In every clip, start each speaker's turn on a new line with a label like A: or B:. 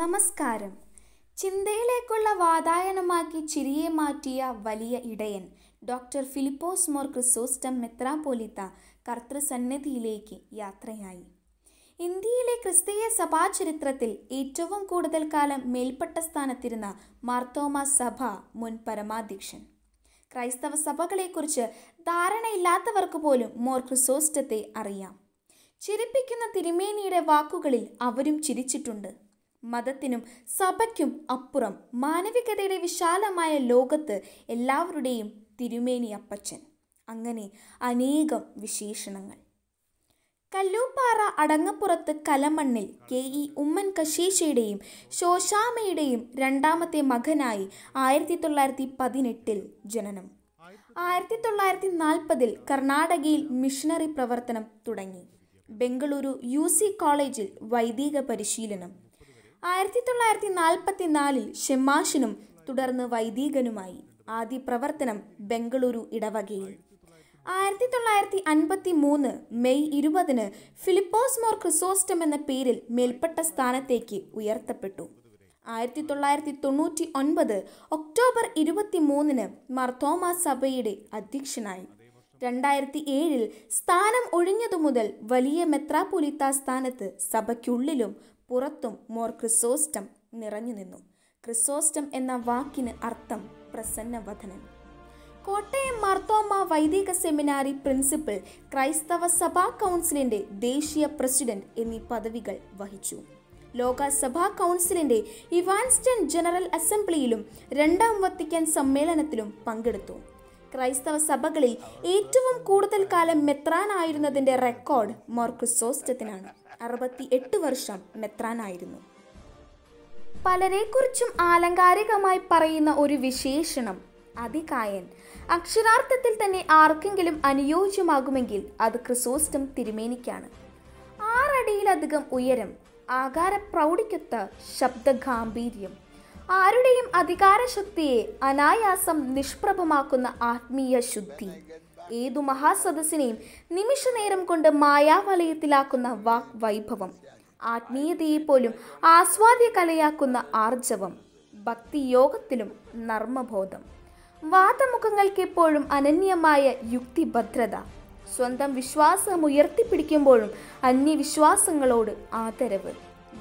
A: നമസ്കാരം ചിന്തയിലേക്കുള്ള വാതായനമാക്കി ചിരിയെ മാറ്റിയ വലിയ ഇടയൻ ഡോക്ടർ ഫിലിപ്പോസ് മോർ ക്രിസോസ്റ്റം മെത്രാപോലിത്ത കർത്തൃസന്നിധിയിലേക്ക് യാത്രയായി ഇന്ത്യയിലെ ക്രിസ്തീയ സഭാചരിത്രത്തിൽ ഏറ്റവും കൂടുതൽ കാലം മേൽപ്പെട്ട സ്ഥാനത്തിരുന്ന മാർത്തോമ സഭ മുൻ പരമാധ്യക്ഷൻ ക്രൈസ്തവ സഭകളെക്കുറിച്ച് ധാരണയില്ലാത്തവർക്ക് പോലും മോർ ക്രിസോസ്റ്റത്തെ അറിയാം ചിരിപ്പിക്കുന്ന തിരുമേനിയുടെ വാക്കുകളിൽ അവരും ചിരിച്ചിട്ടുണ്ട് മതത്തിനും സഭയ്ക്കും അപ്പുറം മാനവികതയുടെ വിശാലമായ ലോകത്ത് എല്ലാവരുടെയും തിരുമേനി അപ്പച്ചൻ അങ്ങനെ അനേകം വിശേഷണങ്ങൾ കല്ലൂപ്പാറ അടങ്ങപ്പുറത്ത് കലമണ്ണിൽ കെ ഇ ഉമ്മൻ കശേഷയുടെയും ശോശാമയുടെയും രണ്ടാമത്തെ മകനായി ആയിരത്തി തൊള്ളായിരത്തി പതിനെട്ടിൽ ജനനം ആയിരത്തി തൊള്ളായിരത്തി നാൽപ്പതിൽ കർണാടകയിൽ മിഷണറി പ്രവർത്തനം തുടങ്ങി ബംഗളൂരു യു സി കോളേജിൽ വൈദിക പരിശീലനം ആയിരത്തി തൊള്ളായിരത്തി നാൽപ്പത്തി നാലിൽ ഷെമാഷിനും തുടർന്ന് വൈദികനുമായി ആദ്യ പ്രവർത്തനം ബംഗളൂരു ഇടവകയിൽ ആയിരത്തി തൊള്ളായിരത്തി അൻപത്തി മൂന്ന് മെയ് ഇരുപതിന് ഫിലിപ്പോസ് മോർ ക്രിസോസ്റ്റം എന്ന പേരിൽ മേൽപ്പെട്ട സ്ഥാനത്തേക്ക് ഉയർത്തപ്പെട്ടു ആയിരത്തി തൊള്ളായിരത്തി തൊണ്ണൂറ്റി ഒൻപത് ഒക്ടോബർ ഇരുപത്തി മൂന്നിന് മർത്തോമ സഭയുടെ അധ്യക്ഷനായി രണ്ടായിരത്തി ഏഴിൽ സ്ഥാനം ഒഴിഞ്ഞതു മുതൽ വലിയ മെത്രാപൊലിത്ത സ്ഥാനത്ത് സഭയ്ക്കുള്ളിലും പുറത്തും മോർ ക്രിസോസ്റ്റം നിറഞ്ഞു നിന്നു ക്രിസോസ്റ്റം എന്ന വാക്കിന് അർത്ഥം പ്രസന്നവധനൻ കോട്ടയം മാർത്തോമ വൈദിക സെമിനാരി പ്രിൻസിപ്പൽ ക്രൈസ്തവ സഭാ കൗൺസിലിന്റെ ദേശീയ പ്രസിഡന്റ് എന്നീ പദവികൾ വഹിച്ചു ലോകസഭാ കൗൺസിലിന്റെ ഇവാൻസ്റ്റൺ ജനറൽ അസംബ്ലിയിലും രണ്ടാം വത്തിക്കാൻ സമ്മേളനത്തിലും പങ്കെടുത്തു ക്രൈസ്തവ സഭകളിൽ ഏറ്റവും കൂടുതൽ കാലം മെത്രാനായിരുന്നതിന്റെ റെക്കോർഡ് മോർക്കുസോസ്റ്റത്തിനാണ് അറുപത്തി എട്ട് വർഷം മെത്രാനായിരുന്നു പലരെക്കുറിച്ചും ആലങ്കാരികമായി പറയുന്ന ഒരു വിശേഷണം അതികായൻ അക്ഷരാർത്ഥത്തിൽ തന്നെ ആർക്കെങ്കിലും അനുയോജ്യമാകുമെങ്കിൽ അത് ക്രിസോസ്റ്റം തിരുമേനിക്കാണ് ആറടിയിലധികം ഉയരം ആകാര പ്രൗഢിക്കൊത്ത ശബ്ദഗാംഭീര്യം ആരുടെയും അധികാരശക്തിയെ അനായാസം നിഷ്പ്രഭമാക്കുന്ന ആത്മീയ ശുദ്ധി ഏതു മഹാസദസ്സിനെയും നിമിഷനേരം കൊണ്ട് മായാവലയത്തിലാക്കുന്ന വാക് വൈഭവം ആത്മീയതയെ പോലും ആസ്വാദ്യ കലയാക്കുന്ന ആർജവം ഭക്തിയോഗത്തിലും നർമ്മബോധം വാദമുഖങ്ങൾക്കെപ്പോഴും അനന്യമായ യുക്തിഭദ്രത സ്വന്തം വിശ്വാസം ഉയർത്തിപ്പിടിക്കുമ്പോഴും അന്യവിശ്വാസങ്ങളോട് ആദരവ്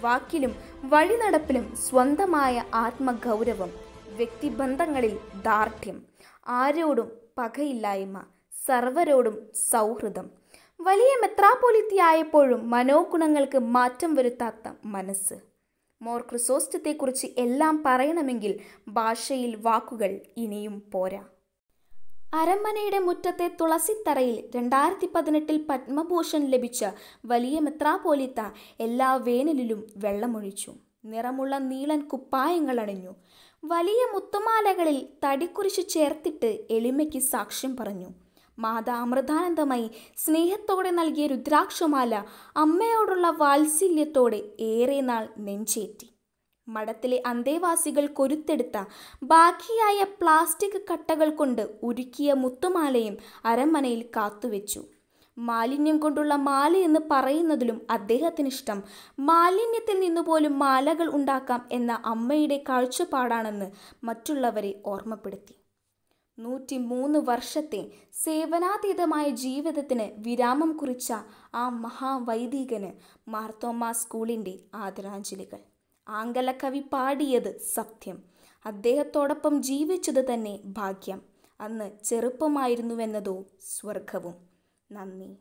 A: വാക്കിലും വഴിനടപ്പിലും സ്വന്തമായ ആത്മഗൗരവം വ്യക്തിബന്ധങ്ങളിൽ ദാർഢ്യം ആരോടും പകയില്ലായ്മ സർവരോടും സൗഹൃദം വലിയ മെത്രാപോലിത്തിയായപ്പോഴും മനോഗുണങ്ങൾക്ക് മാറ്റം വരുത്താത്ത മനസ്സ് മോർ എല്ലാം പറയണമെങ്കിൽ ഭാഷയിൽ വാക്കുകൾ ഇനിയും പോരാ അരമനയുടെ മുറ്റത്തെ തുളസിത്തറയിൽ രണ്ടായിരത്തി പതിനെട്ടിൽ പത്മഭൂഷൺ ലഭിച്ച വലിയ മെത്രാപോലിത്ത എല്ലാ വേനലിലും വെള്ളമൊഴിച്ചു നിറമുള്ള നീളൻ കുപ്പായങ്ങൾ അണിഞ്ഞു വലിയ മുത്തുമാലകളിൽ തടിക്കുരിശ് ചേർത്തിട്ട് എളിമയ്ക്ക് സാക്ഷ്യം പറഞ്ഞു മാതാ അമൃതാനന്ദമായി സ്നേഹത്തോടെ നൽകിയ രുദ്രാക്ഷമാല അമ്മയോടുള്ള വാത്സല്യത്തോടെ ഏറെ നാൾ നെഞ്ചേറ്റി മഠത്തിലെ അന്തേവാസികൾ കൊരുത്തെടുത്ത ബാക്കിയായ പ്ലാസ്റ്റിക് കട്ടകൾ കൊണ്ട് ഉരുക്കിയ മുത്തുമാലയും അരമനയിൽ കാത്തുവെച്ചു മാലിന്യം കൊണ്ടുള്ള മാല എന്ന് പറയുന്നതിലും അദ്ദേഹത്തിന് ഇഷ്ടം മാലിന്യത്തിൽ നിന്നുപോലും മാലകൾ ഉണ്ടാക്കാം എന്ന അമ്മയുടെ കാഴ്ചപ്പാടാണെന്ന് മറ്റുള്ളവരെ ഓർമ്മപ്പെടുത്തി നൂറ്റി മൂന്ന് വർഷത്തെ സേവനാതീതമായ ജീവിതത്തിന് വിരാമം കുറിച്ച ആ മഹാവൈദികന് മാർത്തോമ സ്കൂളിൻ്റെ ആദരാഞ്ജലികൾ ആംഗലകവി പാടിയത് സത്യം അദ്ദേഹത്തോടൊപ്പം ജീവിച്ചത് തന്നെ ഭാഗ്യം അന്ന് ചെറുപ്പമായിരുന്നുവെന്നതോ സ്വർഗവും നന്ദി